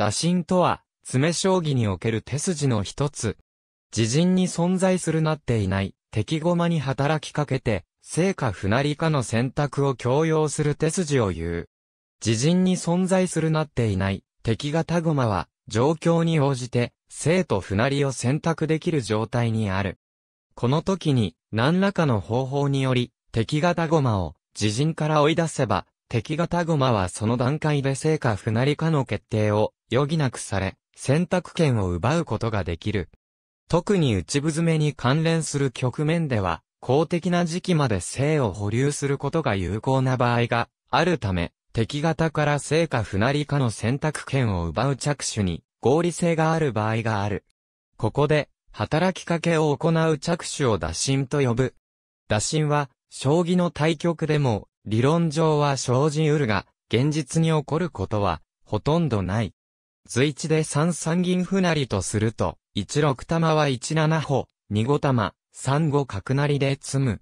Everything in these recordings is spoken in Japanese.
打診とは、詰将棋における手筋の一つ。自陣に存在するなっていない、敵駒に働きかけて、成果不なりかの選択を強要する手筋を言う。自陣に存在するなっていない、敵型駒は、状況に応じて、生と不成を選択できる状態にある。この時に、何らかの方法により、敵型駒を、自陣から追い出せば、敵型駒はその段階で成果不なりかの決定を余儀なくされ、選択権を奪うことができる。特に内部詰めに関連する局面では、公的な時期まで性を保留することが有効な場合があるため、敵型から成果不なりかの選択権を奪う着手に合理性がある場合がある。ここで、働きかけを行う着手を打診と呼ぶ。打診は、将棋の対局でも理論上は生じうるが、現実に起こることは、ほとんどない。随一で三三銀な成とすると、一六玉は一七歩、二五玉、三五角成で積む。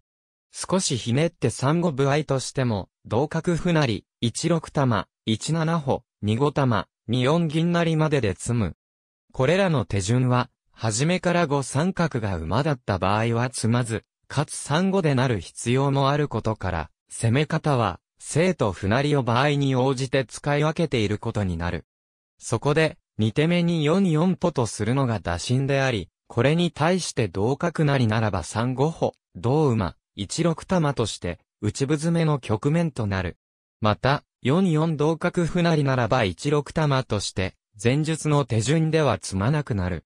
少しひねって三五歩合としても、同角な成、一六玉、一七歩、二五玉、二四銀成までで積む。これらの手順は、初めから五三角が馬だった場合は積まず、かつ三五でなる必要もあることから、攻め方は、正と船りを場合に応じて使い分けていることになる。そこで、二手目に4四歩とするのが打診であり、これに対して同角なりならば3五歩、同馬、1六玉として、内部詰めの局面となる。また、4四同角不なりならば1六玉として、前述の手順では詰まなくなる。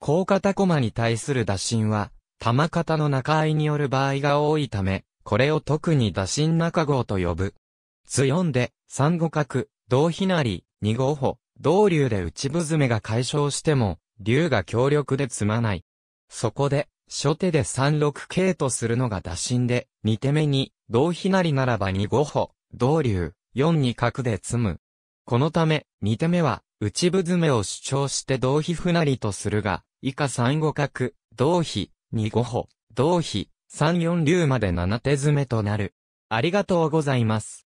高型駒に対する打診は、玉型の中合いによる場合が多いため、これを特に打診中号と呼ぶ。図んで、三五角、同ひなり、二五歩、同竜で内部詰めが解消しても、竜が強力で詰まない。そこで、初手で三六桂とするのが打診で、二手目に、同ひなりならば二五歩、同竜、四二角で詰む。このため、二手目は、内部詰めを主張して同飛不なりとするが、以下三五角、同飛、二五歩、同飛、3、4流まで7手詰めとなる。ありがとうございます。